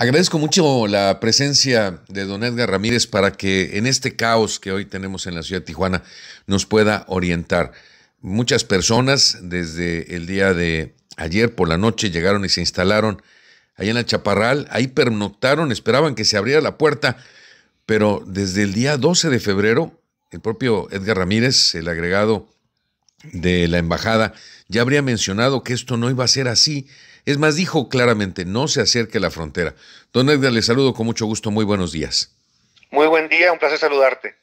Agradezco mucho la presencia de don Edgar Ramírez para que en este caos que hoy tenemos en la ciudad de Tijuana nos pueda orientar. Muchas personas desde el día de ayer por la noche llegaron y se instalaron ahí en la Chaparral, ahí pernoctaron, esperaban que se abriera la puerta, pero desde el día 12 de febrero, el propio Edgar Ramírez, el agregado de la embajada ya habría mencionado que esto no iba a ser así. Es más, dijo claramente, no se acerque a la frontera. Don Edgar, le saludo con mucho gusto, muy buenos días. Muy buen día, un placer saludarte.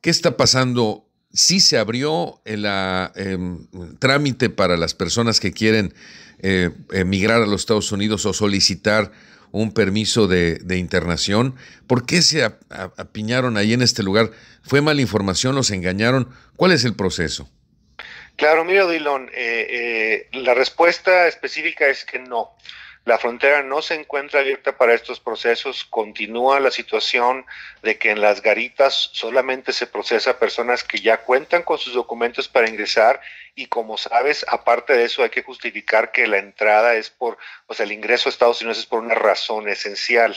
¿Qué está pasando? Sí se abrió el, eh, em, trámite para las personas que quieren eh, emigrar a los Estados Unidos o solicitar un permiso de, de internación. ¿Por qué se apiñaron ahí en este lugar? ¿Fue mala información? ¿Los engañaron? ¿Cuál es el proceso? Claro, mira, Dilón. Eh, eh, la respuesta específica es que no. La frontera no se encuentra abierta para estos procesos. Continúa la situación de que en las garitas solamente se procesa personas que ya cuentan con sus documentos para ingresar y como sabes, aparte de eso hay que justificar que la entrada es por, o sea, el ingreso a Estados Unidos es por una razón esencial.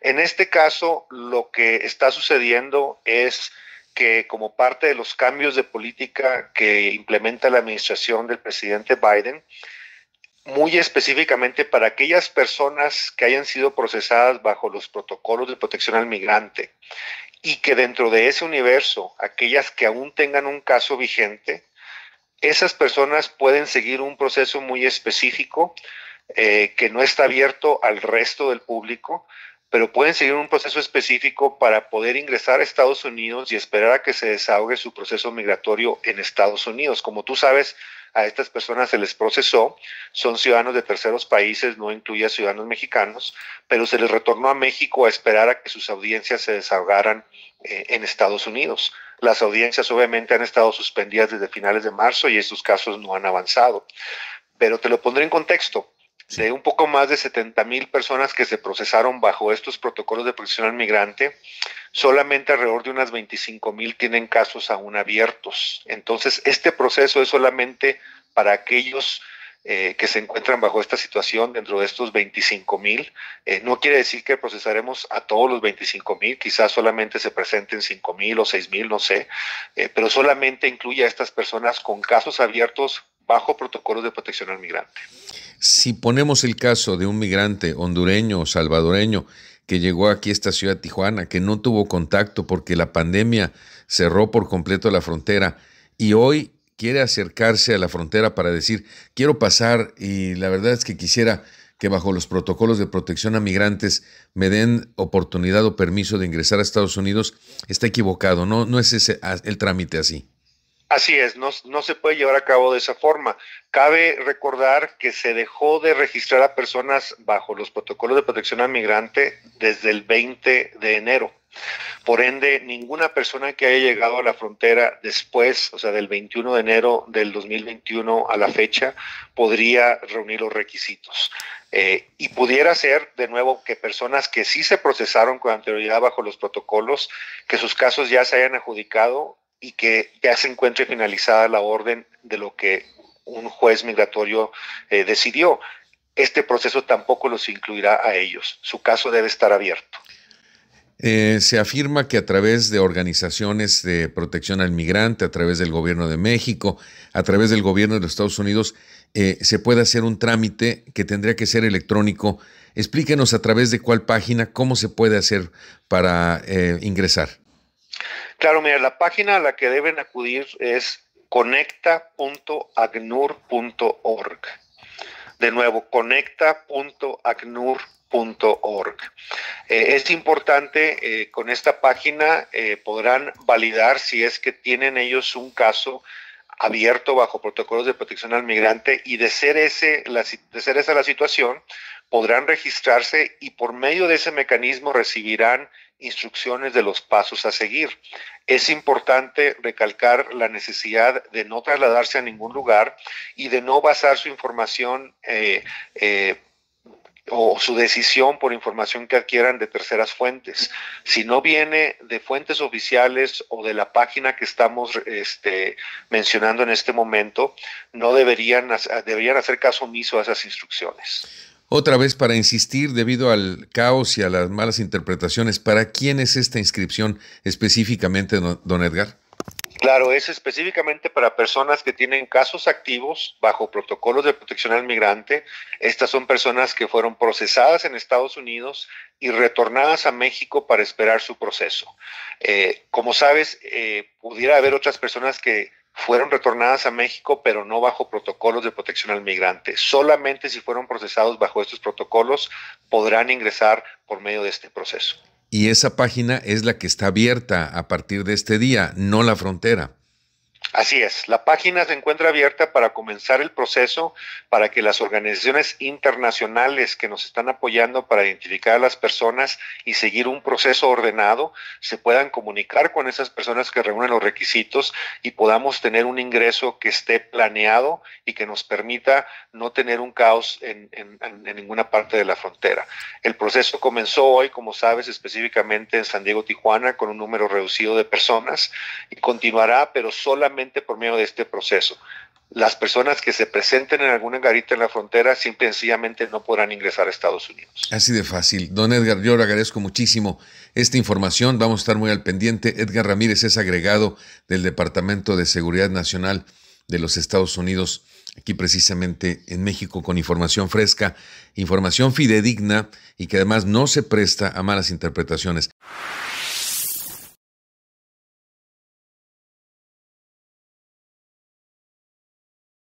En este caso, lo que está sucediendo es que como parte de los cambios de política que implementa la administración del presidente Biden, muy específicamente para aquellas personas que hayan sido procesadas bajo los protocolos de protección al migrante y que dentro de ese universo, aquellas que aún tengan un caso vigente, esas personas pueden seguir un proceso muy específico eh, que no está abierto al resto del público, pero pueden seguir un proceso específico para poder ingresar a Estados Unidos y esperar a que se desahogue su proceso migratorio en Estados Unidos. Como tú sabes, a estas personas se les procesó, son ciudadanos de terceros países, no incluye a ciudadanos mexicanos, pero se les retornó a México a esperar a que sus audiencias se desahogaran eh, en Estados Unidos. Las audiencias obviamente han estado suspendidas desde finales de marzo y estos casos no han avanzado. Pero te lo pondré en contexto de un poco más de 70 mil personas que se procesaron bajo estos protocolos de protección al migrante, solamente alrededor de unas 25 mil tienen casos aún abiertos. Entonces, este proceso es solamente para aquellos eh, que se encuentran bajo esta situación dentro de estos 25 mil. Eh, no quiere decir que procesaremos a todos los 25 mil, quizás solamente se presenten 5 mil o 6 mil, no sé, eh, pero solamente incluye a estas personas con casos abiertos bajo protocolos de protección al migrante. Si ponemos el caso de un migrante hondureño o salvadoreño que llegó aquí a esta ciudad Tijuana, que no tuvo contacto porque la pandemia cerró por completo la frontera y hoy quiere acercarse a la frontera para decir, quiero pasar y la verdad es que quisiera que bajo los protocolos de protección a migrantes me den oportunidad o permiso de ingresar a Estados Unidos, está equivocado, no, no es ese el trámite así. Así es, no, se puede llevar a cabo de esa forma. Cabe recordar que se dejó de registrar a personas bajo los protocolos de protección al migrante desde el 20 de enero. Por ende, ninguna persona que haya llegado a la frontera después, o sea, del 21 de enero del 2021 a la fecha, podría reunir los requisitos. Eh, y pudiera ser, de nuevo, que personas que sí se procesaron con anterioridad bajo los protocolos, que sus casos ya se hayan adjudicado y que ya se encuentre finalizada la orden de lo que un juez migratorio eh, decidió. Este proceso tampoco los incluirá a ellos. Su caso debe estar abierto. Eh, se afirma que a través de organizaciones de protección al migrante, a través del gobierno de México, a través del gobierno de los Estados Unidos, eh, se puede hacer un trámite que tendría que ser electrónico. Explíquenos a través de cuál página, cómo se puede hacer para ingresar. Claro, mira, la página a la que deben acudir es conecta.agnur.org. De nuevo, conecta.agnur.org. Eh, es importante, eh, con esta página eh, podrán validar si es que tienen ellos un caso abierto bajo protocolos de protección al migrante y de ser, ese, la, de ser esa la situación, podrán registrarse y por medio de ese mecanismo recibirán instrucciones de los pasos a seguir. Es importante recalcar la necesidad de no trasladarse a ningún lugar y de no basar su información eh, eh o su decisión por información que adquieran de terceras fuentes. Si no viene de fuentes oficiales o de la página que estamos este, mencionando en este momento, no deberían, deberían hacer caso omiso a esas instrucciones. Otra vez, para insistir, debido al caos y a las malas interpretaciones, ¿para quién es esta inscripción específicamente, don Edgar? Claro, es específicamente para personas que tienen casos activos bajo protocolos de protección al migrante. Estas son personas que fueron procesadas en Estados Unidos y retornadas a México para esperar su proceso. Eh, como sabes, eh, pudiera haber otras personas que fueron retornadas a México, pero no bajo protocolos de protección al migrante. Solamente si fueron procesados bajo estos protocolos podrán ingresar por medio de este proceso y esa página es la que está abierta a partir de este día, no la frontera. Así es, la página se encuentra abierta para comenzar el proceso para que las organizaciones internacionales que nos están apoyando para identificar a las personas y seguir un proceso ordenado se puedan comunicar con esas personas que reúnen los requisitos y podamos tener un ingreso que esté planeado y que nos permita no tener un caos en, ninguna parte de la frontera. El proceso comenzó hoy, como sabes, específicamente en San Diego, Tijuana, con un número reducido de personas y continuará, pero solamente por medio de este proceso. Las personas que se presenten en alguna garita en la frontera simple y sencillamente no podrán ingresar a Estados Unidos. Así de fácil. Don Edgar, yo le agradezco muchísimo esta información. Vamos a estar muy al pendiente. Edgar Ramírez es agregado del Departamento de Seguridad Nacional de los Estados Unidos aquí precisamente en México con información fresca, información fidedigna y que además no se presta a malas interpretaciones.